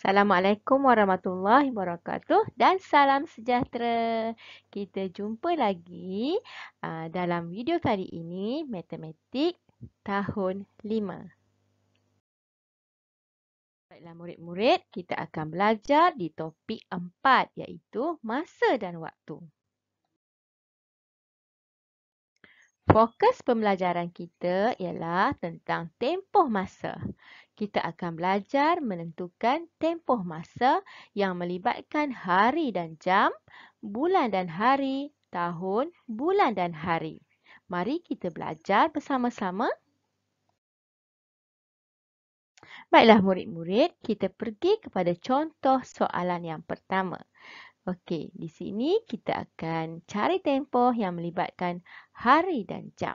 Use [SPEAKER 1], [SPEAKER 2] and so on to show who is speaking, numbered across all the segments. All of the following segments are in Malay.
[SPEAKER 1] Assalamualaikum warahmatullahi wabarakatuh dan salam sejahtera. Kita jumpa lagi uh, dalam video kali ini matematik tahun 5. Baiklah murid-murid, kita akan belajar di topik 4 iaitu masa dan waktu. Fokus pembelajaran kita ialah tentang tempoh masa kita akan belajar menentukan tempoh masa yang melibatkan hari dan jam, bulan dan hari, tahun, bulan dan hari. Mari kita belajar bersama-sama. Baiklah murid-murid, kita pergi kepada contoh soalan yang pertama. Okey, di sini kita akan cari tempoh yang melibatkan hari dan jam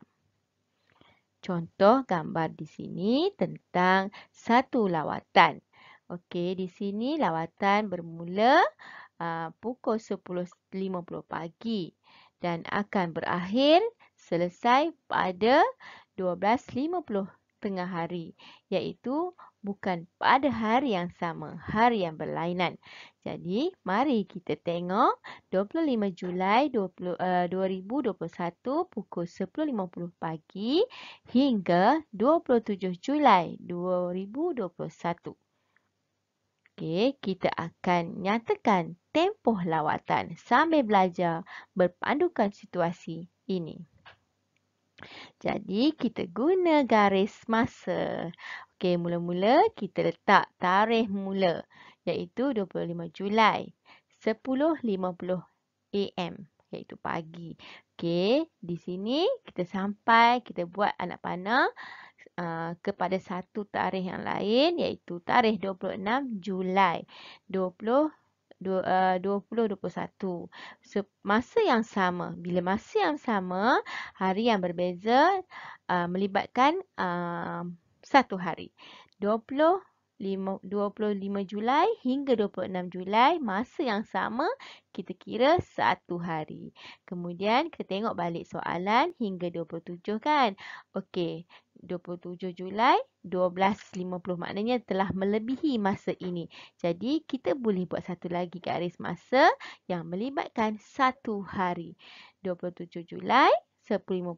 [SPEAKER 1] contoh gambar di sini tentang satu lawatan. Okey, di sini lawatan bermula uh, pukul 10.50 pagi dan akan berakhir selesai pada 12.50 pagi tengah hari iaitu bukan pada hari yang sama, hari yang berlainan. Jadi, mari kita tengok 25 Julai 20, uh, 2021 pukul 10.50 pagi hingga 27 Julai 2021. Okey, kita akan nyatakan tempoh lawatan sambil belajar berpandukan situasi ini. Jadi kita guna garis masa. Okey, mula-mula kita letak tarikh mula iaitu 25 Julai 10.50 am iaitu pagi. Okey, di sini kita sampai kita buat anak panah uh, kepada satu tarikh yang lain iaitu tarikh 26 Julai 20 20-21. Eh, masa yang sama. Bila masa yang sama, hari yang berbeza eh, melibatkan eh, satu hari. 20, 25 Julai hingga 26 Julai, masa yang sama kita kira satu hari. Kemudian kita tengok balik soalan hingga 27 kan. Okey, 27 Julai 12.50 maknanya telah melebihi masa ini. Jadi kita boleh buat satu lagi garis masa yang melibatkan satu hari. 27 Julai 10.50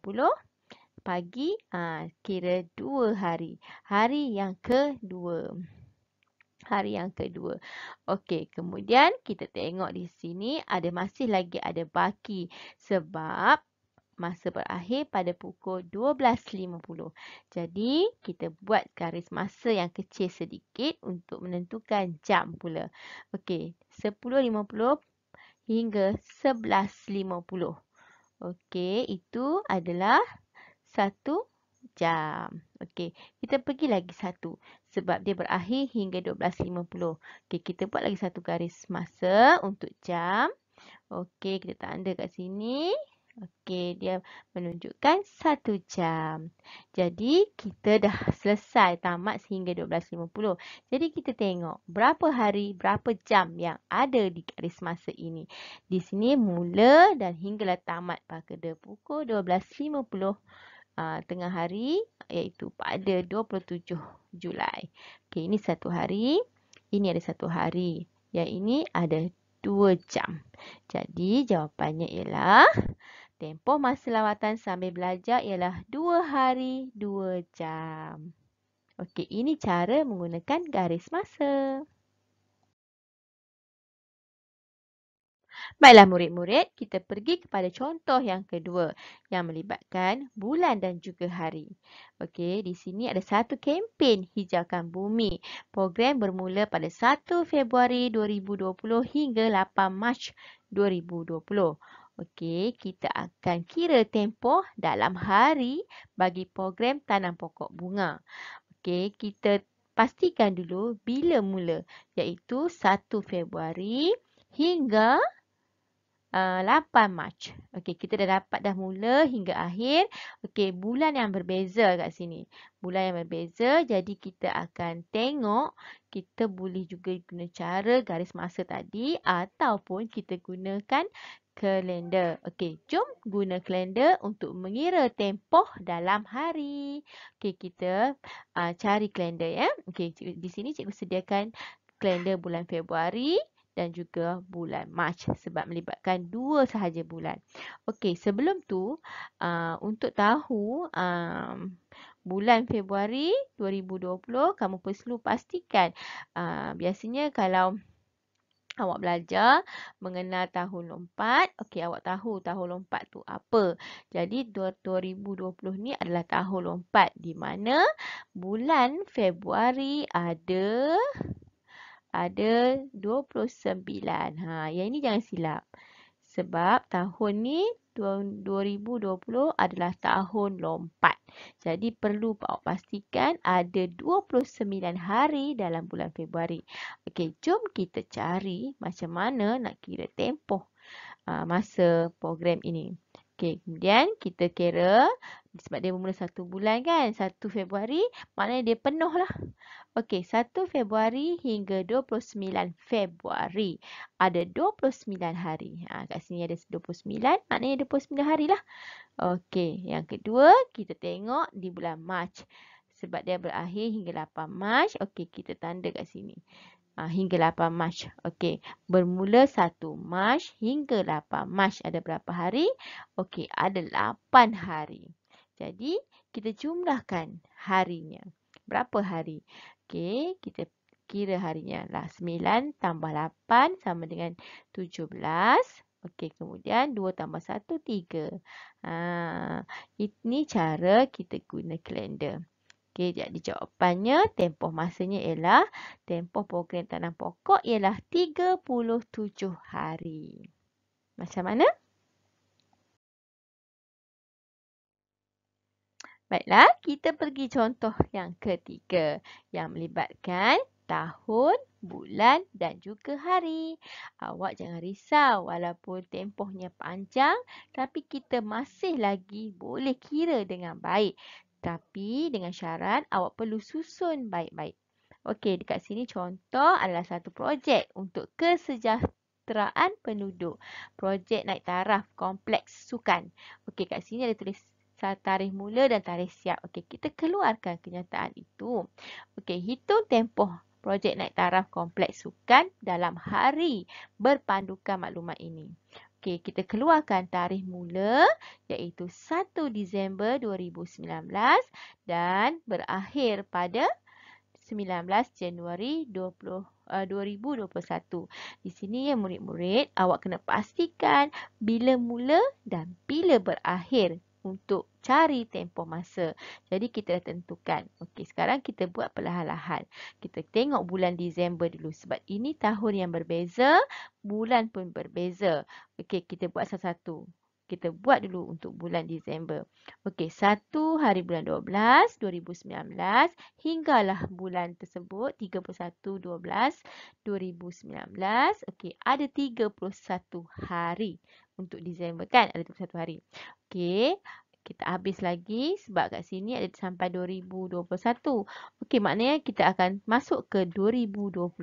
[SPEAKER 1] pagi ha, kira dua hari. Hari yang kedua. Hari yang kedua. Okey, kemudian kita tengok di sini ada masih lagi ada baki sebab masa berakhir pada pukul 12.50. Jadi, kita buat garis masa yang kecil sedikit untuk menentukan jam pula. Okey, 10.50 hingga 11.50. Okey, itu adalah satu jam. Okey, kita pergi lagi satu sebab dia berakhir hingga 12.50. Okey, kita buat lagi satu garis masa untuk jam. Okey, kita tanda kat sini. Okey, dia menunjukkan satu jam. Jadi, kita dah selesai tamat sehingga 12.50. Jadi, kita tengok berapa hari, berapa jam yang ada di garis masa ini. Di sini mula dan hinggalah tamat pada pukul 12.50 uh, ah, tengah hari iaitu pada 27 Julai. Okey, ini satu hari. Ini ada satu hari. Yang ini ada dua jam. Jadi, jawapannya ialah... Tempoh masa lawatan sambil belajar ialah 2 hari 2 jam. Okey, ini cara menggunakan garis masa. Baiklah murid-murid, kita pergi kepada contoh yang kedua yang melibatkan bulan dan juga hari. Okey, di sini ada satu kempen Hijaukan Bumi. Program bermula pada 1 Februari 2020 hingga 8 Mac 2020. Okey, kita akan kira tempoh dalam hari bagi program tanam pokok bunga. Okey, kita pastikan dulu bila mula iaitu 1 Februari hingga uh, eh, 8 Mac. Okey, kita dah dapat dah mula hingga akhir. Okey, bulan yang berbeza kat sini. Bulan yang berbeza, jadi kita akan tengok kita boleh juga guna cara garis masa tadi ataupun kita gunakan kalender. Okey, jom guna kalender untuk mengira tempoh dalam hari. Okey, kita uh, cari kalender ya. Okey, di sini cikgu sediakan kalender bulan Februari dan juga bulan Mac sebab melibatkan dua sahaja bulan. Okey, sebelum tu uh, untuk tahu um, bulan Februari 2020 kamu perlu pastikan uh, biasanya kalau Awak belajar mengenal tahun lompat. Okey, awak tahu tahun lompat tu apa. Jadi, 2020 ni adalah tahun lompat di mana bulan Februari ada ada 29. Ha, yang ini jangan silap. Sebab tahun ni 2020 adalah tahun lompat. Jadi perlu pak pastikan ada 29 hari dalam bulan Februari. Okey, jom kita cari macam mana nak kira tempoh ah, masa program ini. Okey, kemudian kita kira sebab dia bermula satu bulan kan. Satu Februari, maknanya dia penuh lah. Okey, satu Februari hingga dua puluh sembilan Februari. Ada dua puluh sembilan hari. Ha, kat sini ada 29, maknanya sembilan hari lah. Okey, yang kedua kita tengok di bulan Mac. Sebab dia berakhir hingga lapan Mac. Okey, kita tanda kat sini. Ah, hingga 8 Mac. Okey, bermula 1 Mac hingga 8 Mac ada berapa hari? Okey, ada 8 hari. Jadi, kita jumlahkan harinya. Berapa hari? Okey, kita kira harinya lah 9 tambah 8 sama dengan 17. Okey, kemudian 2 tambah 1, 3. Ha, ini cara kita guna kalender. Okey, jadi jawapannya tempoh masanya ialah tempoh program tanam pokok ialah 37 hari. Macam mana? Baiklah, kita pergi contoh yang ketiga yang melibatkan tahun, bulan dan juga hari. Awak jangan risau walaupun tempohnya panjang tapi kita masih lagi boleh kira dengan baik. Tapi dengan syarat awak perlu susun baik-baik. Okey, dekat sini contoh adalah satu projek untuk kesejahteraan penduduk. Projek naik taraf kompleks sukan. Okey, kat sini ada tulis tarikh mula dan tarikh siap. Okey, kita keluarkan kenyataan itu. Okey, hitung tempoh projek naik taraf kompleks sukan dalam hari berpandukan maklumat ini. Okey, kita keluarkan tarikh mula iaitu 1 Disember 2019 dan berakhir pada 19 Januari 20, uh, 2021. Di sini ya murid-murid, awak kena pastikan bila mula dan bila berakhir untuk cari tempoh masa. Jadi kita dah tentukan. Okey, sekarang kita buat perlahan-lahan. Kita tengok bulan Disember dulu sebab ini tahun yang berbeza, bulan pun berbeza. Okey, kita buat satu-satu. Kita buat dulu untuk bulan Disember. Okey, satu hari bulan 12, 2019 hinggalah bulan tersebut, 31, 12, 2019. Okey, ada 31 hari untuk Disember kan? Ada 31 hari. Okey, kita habis lagi sebab kat sini ada sampai 2021. Okey, maknanya kita akan masuk ke 2020.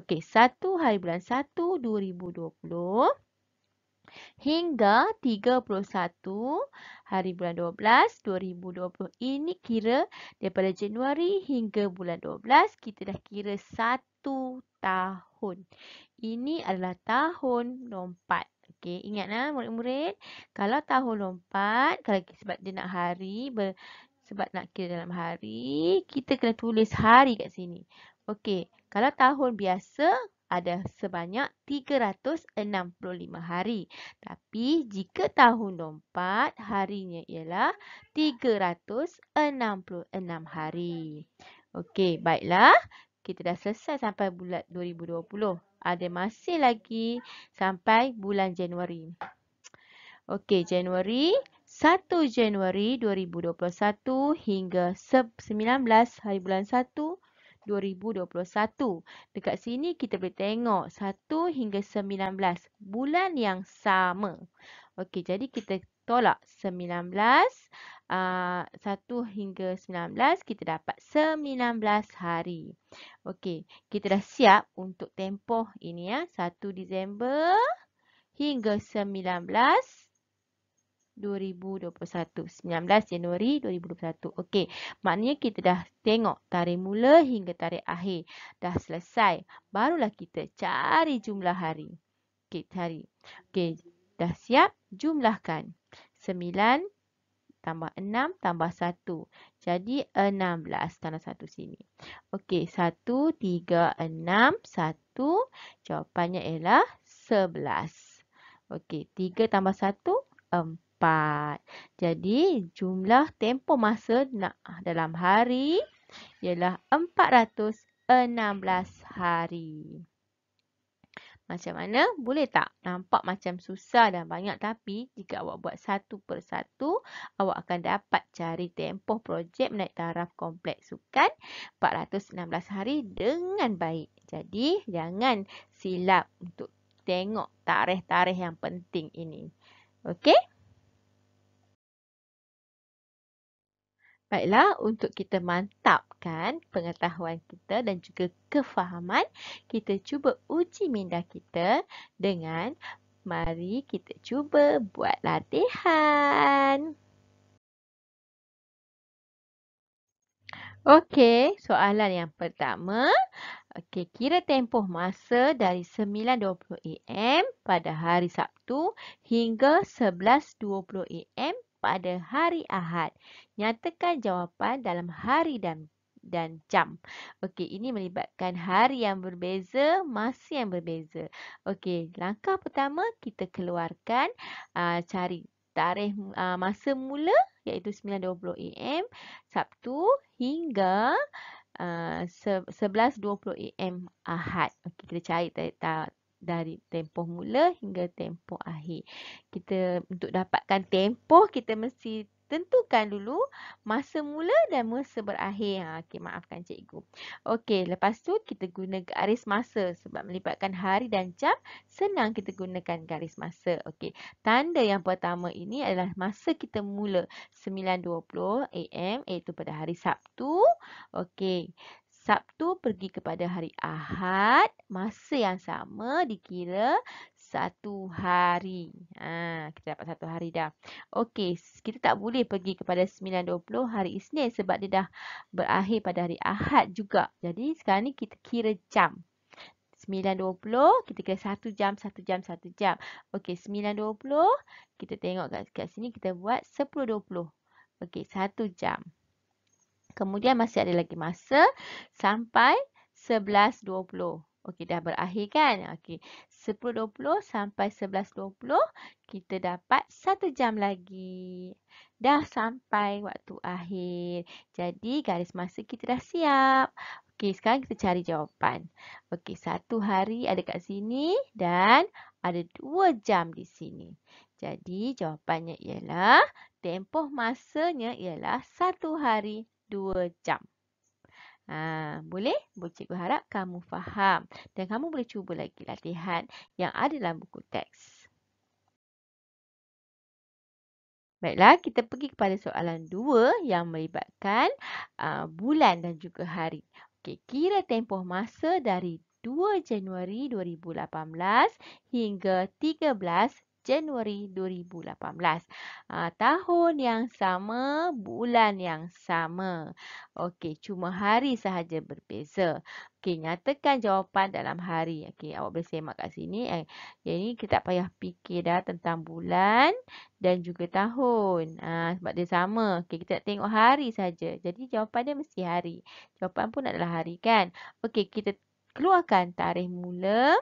[SPEAKER 1] Okey, 1 hari bulan 1 2020 hingga 31 hari bulan 12 2020. Ini kira daripada Januari hingga bulan 12 kita dah kira 1 tahun. Ini adalah tahun lompat. Okey, ingatlah murid-murid, kalau tahun lompat, kalau sebab dia nak hari, ber, sebab nak kira dalam hari, kita kena tulis hari kat sini. Okey, kalau tahun biasa, ada sebanyak 365 hari. Tapi jika tahun lompat, harinya ialah 366 hari. Okey, baiklah. Kita dah selesai sampai bulan 2020 ada masih lagi sampai bulan Januari. Okey, Januari. 1 Januari 2021 hingga 19 hari bulan 1 2021. Dekat sini kita boleh tengok 1 hingga 19 bulan yang sama. Okey, jadi kita tolak 19. Uh, 1 hingga 19 kita dapat 19 hari. Okey, kita dah siap untuk tempoh ini ya. 1 Disember hingga 19 2021. 19 Januari 2021. Okey, maknanya kita dah tengok tarikh mula hingga tarikh akhir. Dah selesai. Barulah kita cari jumlah hari. Okey, hari. Okey, dah siap, jumlahkan. 9 tambah 6 tambah 1. Jadi 16 tanda satu sini. Okey, 1, 3, 6, 1. Jawapannya ialah 11. Okey, 3 tambah 1, 4. Jadi jumlah tempoh masa dalam hari ialah 416 hari. Macam mana? Boleh tak? Nampak macam susah dan banyak tapi jika awak buat satu per satu, awak akan dapat cari tempoh projek menaik taraf kompleks sukan 416 hari dengan baik. Jadi, jangan silap untuk tengok tarikh-tarikh yang penting ini. Okey? Baiklah, untuk kita mantapkan pengetahuan kita dan juga kefahaman, kita cuba uji minda kita dengan mari kita cuba buat latihan. Okey, soalan yang pertama. Okey, kira tempoh masa dari 9.20am pada hari Sabtu hingga 11.20am pada hari Ahad. Nyatakan jawapan dalam hari dan dan jam. Okey, ini melibatkan hari yang berbeza, masa yang berbeza. Okey, langkah pertama kita keluarkan uh, cari tarikh uh, masa mula iaitu 9.20 am Sabtu hingga uh, 11.20 am Ahad. Okey, kita cari tarikh, dari tempoh mula hingga tempoh akhir. Kita untuk dapatkan tempoh kita mesti tentukan dulu masa mula dan masa berakhir. Ha, okay, maafkan cikgu. Okey, lepas tu kita guna garis masa sebab melibatkan hari dan jam. Senang kita gunakan garis masa. Okey, tanda yang pertama ini adalah masa kita mula 9.20 am iaitu pada hari Sabtu. Okey, Sabtu pergi kepada hari Ahad, masa yang sama dikira satu hari. Ha, kita dapat satu hari dah. Okey, kita tak boleh pergi kepada 9.20 hari Isnin sebab dia dah berakhir pada hari Ahad juga. Jadi sekarang ni kita kira jam. 9.20, kita kira satu jam, satu jam, satu jam. Okey, 9.20, kita tengok kat, sini kita buat 10.20. Okey, satu jam. Kemudian masih ada lagi masa sampai 11.20. Okey, dah berakhir kan? Okey, 10.20 sampai 11.20 kita dapat satu jam lagi. Dah sampai waktu akhir. Jadi garis masa kita dah siap. Okey, sekarang kita cari jawapan. Okey, satu hari ada kat sini dan ada dua jam di sini. Jadi jawapannya ialah tempoh masanya ialah satu hari Dua jam. Ha, boleh? Cikgu harap kamu faham. Dan kamu boleh cuba lagi latihan yang ada dalam buku teks. Baiklah, kita pergi kepada soalan dua yang melibatkan uh, bulan dan juga hari. Okey, kira tempoh masa dari 2 Januari 2018 hingga 13. Januari 2018. Uh, ah, tahun yang sama, bulan yang sama. Okey, cuma hari sahaja berbeza. Okey, nyatakan jawapan dalam hari. Okey, awak boleh semak kat sini. Eh, ini kita tak payah fikir dah tentang bulan dan juga tahun. Uh, sebab dia sama. Okey, kita nak tengok hari saja. Jadi, jawapan dia mesti hari. Jawapan pun adalah hari kan? Okey, kita keluarkan tarikh mula.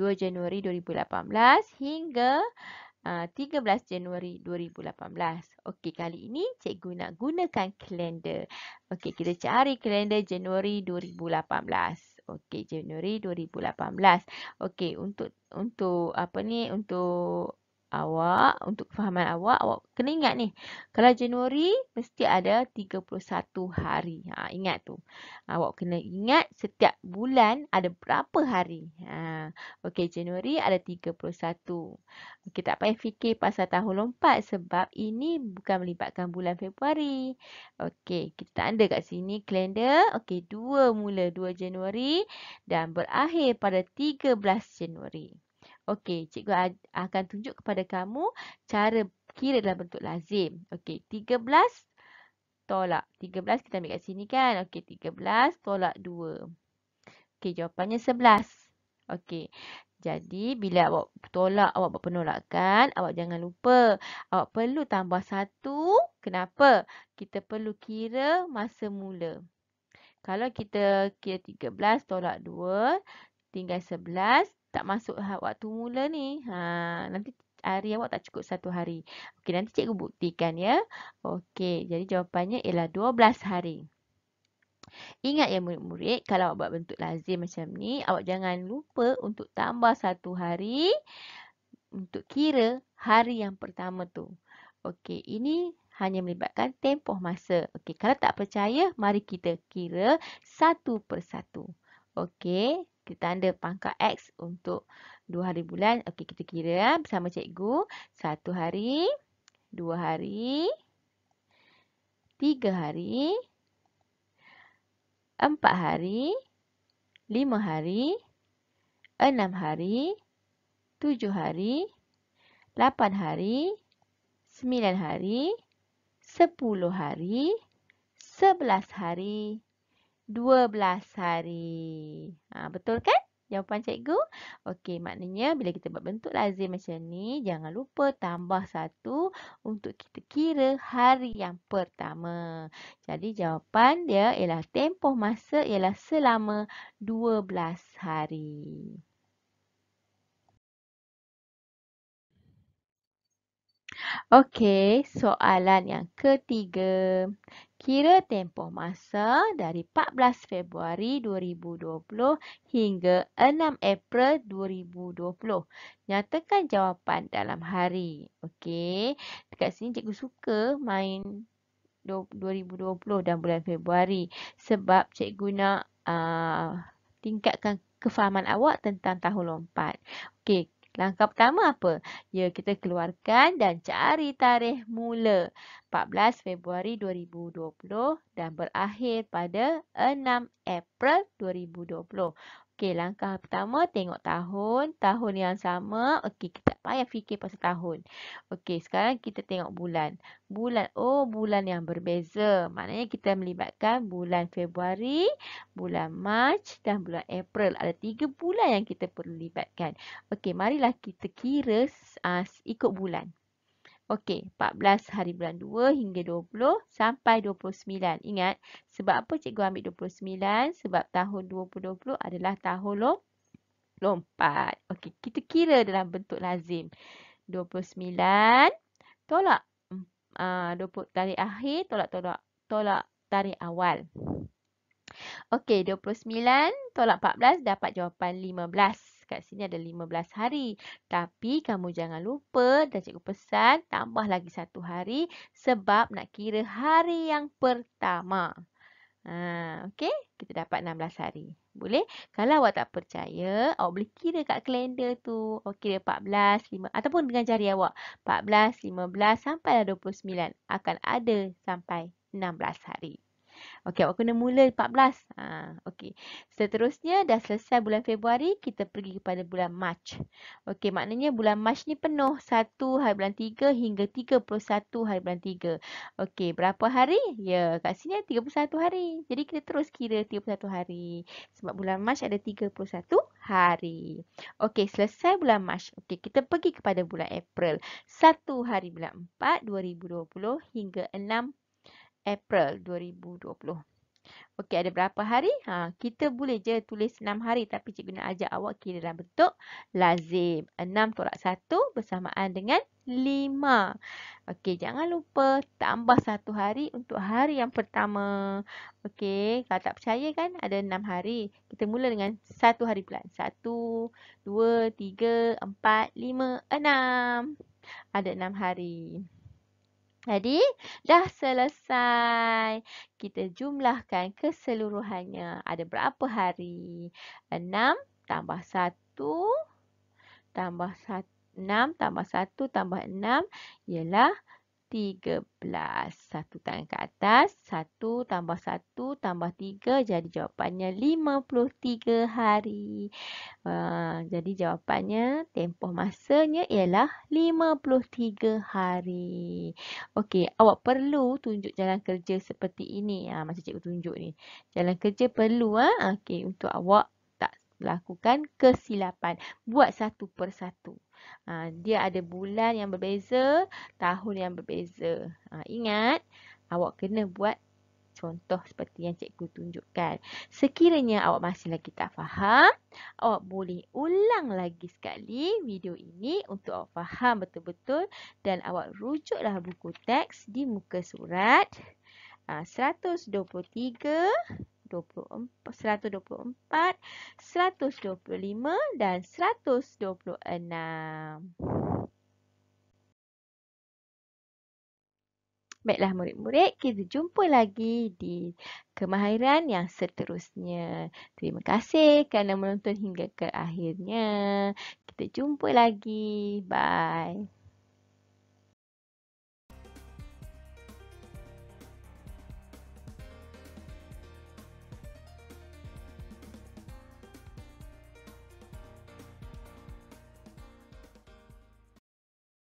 [SPEAKER 1] 2 Januari 2018 hingga uh, ah, 13 Januari 2018. Okey, kali ini cikgu nak gunakan kalender. Okey, kita cari kalender Januari 2018. Okey Januari 2018. Okey untuk untuk apa ni untuk awak, untuk kefahaman awak, awak kena ingat ni. Kalau Januari, mesti ada 31 hari. Ha, ingat tu. Awak kena ingat setiap bulan ada berapa hari. Ha, Okey, Januari ada 31. Okey, tak payah fikir pasal tahun lompat sebab ini bukan melibatkan bulan Februari. Okey, kita ada kat sini kalender. Okey, 2 mula 2 Januari dan berakhir pada 13 Januari. Okey, cikgu akan tunjuk kepada kamu cara kira dalam bentuk lazim. Okey, 13 tolak. 13 kita ambil kat sini kan. Okey, 13 tolak 2. Okey, jawapannya 11. Okey, jadi bila awak tolak, awak buat penolakan, awak jangan lupa. Awak perlu tambah satu. Kenapa? Kita perlu kira masa mula. Kalau kita kira 13 tolak 2, tinggal 11, tak masuk ha, waktu mula ni. Ha, nanti hari awak tak cukup satu hari. Okey, nanti cikgu buktikan ya. Okey, jadi jawapannya ialah 12 hari. Ingat ya murid-murid, kalau awak buat bentuk lazim macam ni, awak jangan lupa untuk tambah satu hari untuk kira hari yang pertama tu. Okey, ini hanya melibatkan tempoh masa. Okey, kalau tak percaya, mari kita kira satu persatu. Okey, kita tanda pangkat X untuk dua hari bulan. Okey, kita kira ya, bersama cikgu. Satu hari, dua hari, tiga hari, empat hari, lima hari, enam hari, tujuh hari, lapan hari, sembilan hari, sepuluh hari, sebelas hari. 12 hari. Ha, betul kan? Jawapan cikgu. Okey, maknanya bila kita buat bentuk lazim macam ni, jangan lupa tambah satu untuk kita kira hari yang pertama. Jadi, jawapan dia ialah tempoh masa ialah selama 12 hari. Okey, soalan yang ketiga kira tempoh masa dari 14 Februari 2020 hingga 6 April 2020. Nyatakan jawapan dalam hari. Okey. Dekat sini cikgu suka main 2020 dan bulan Februari sebab cikgu nak uh, tingkatkan kefahaman awak tentang tahun lompat. Okey, Langkah pertama apa? Ya, kita keluarkan dan cari tarikh mula 14 Februari 2020 dan berakhir pada 6 April 2020. Okey, langkah pertama tengok tahun. Tahun yang sama. Okey, kita tak payah fikir pasal tahun. Okey, sekarang kita tengok bulan. Bulan, oh bulan yang berbeza. Maknanya kita melibatkan bulan Februari, bulan Mac dan bulan April. Ada tiga bulan yang kita perlu libatkan. Okey, marilah kita kira uh, ikut bulan. Okey, 14 hari bulan 2 hingga 20 sampai 29. Ingat, sebab apa cikgu ambil 29? Sebab tahun 2020 adalah tahun lompat. Okey, kita kira dalam bentuk lazim. 29 tolak mm, ah, uh, 20 tarikh akhir, tolak tolak tolak tarikh awal. Okey, 29 tolak 14 dapat jawapan 15 kat sini ada 15 hari. Tapi kamu jangan lupa dan cikgu pesan tambah lagi satu hari sebab nak kira hari yang pertama. Ha, okay, kita dapat 16 hari. Boleh? Kalau awak tak percaya, awak boleh kira kat kalender tu. Awak kira 14, 5 ataupun dengan jari awak. 14, 15 sampai 29 akan ada sampai 16 hari. Okey, awak kena mula 14. Ha, Okey. Seterusnya, dah selesai bulan Februari, kita pergi kepada bulan Mac. Okey, maknanya bulan Mac ni penuh 1 hari bulan 3 hingga 31 hari bulan 3. Okey, berapa hari? Ya, kat sini 31 hari. Jadi, kita terus kira 31 hari. Sebab bulan Mac ada 31 hari. Okey, selesai bulan Mac. Okey, kita pergi kepada bulan April. 1 hari bulan 4, 2020 hingga 6 April 2020. Okey, ada berapa hari? Ha, kita boleh je tulis 6 hari tapi cikgu nak ajak awak kira dalam bentuk lazim. 6 tolak 1 bersamaan dengan 5. Okey, jangan lupa tambah 1 hari untuk hari yang pertama. Okey, kalau tak percaya kan ada 6 hari. Kita mula dengan 1 hari bulan. 1, 2, 3, 4, 5, 6. Ada enam hari. Jadi, dah selesai. Kita jumlahkan keseluruhannya. Ada berapa hari? 6 tambah 1 tambah 6 tambah 1 tambah 6 ialah 12. 13. Satu tangan ke atas. Satu tambah satu tambah tiga. Jadi jawapannya 53 hari. Uh, jadi jawapannya tempoh masanya ialah 53 hari. Okey, awak perlu tunjuk jalan kerja seperti ini. Ha, macam cikgu tunjuk ni. Jalan kerja perlu. Ha? Okey, untuk awak tak lakukan kesilapan. Buat satu persatu. Ha, dia ada bulan yang berbeza, tahun yang berbeza. Ha, ingat, awak kena buat contoh seperti yang cikgu tunjukkan. Sekiranya awak masih lagi tak faham, awak boleh ulang lagi sekali video ini untuk awak faham betul-betul dan awak rujuklah buku teks di muka surat 123 ha, 124, 125 dan 126. Baiklah murid-murid, kita jumpa lagi di kemahiran yang seterusnya. Terima kasih kerana menonton hingga ke akhirnya. Kita jumpa lagi. Bye.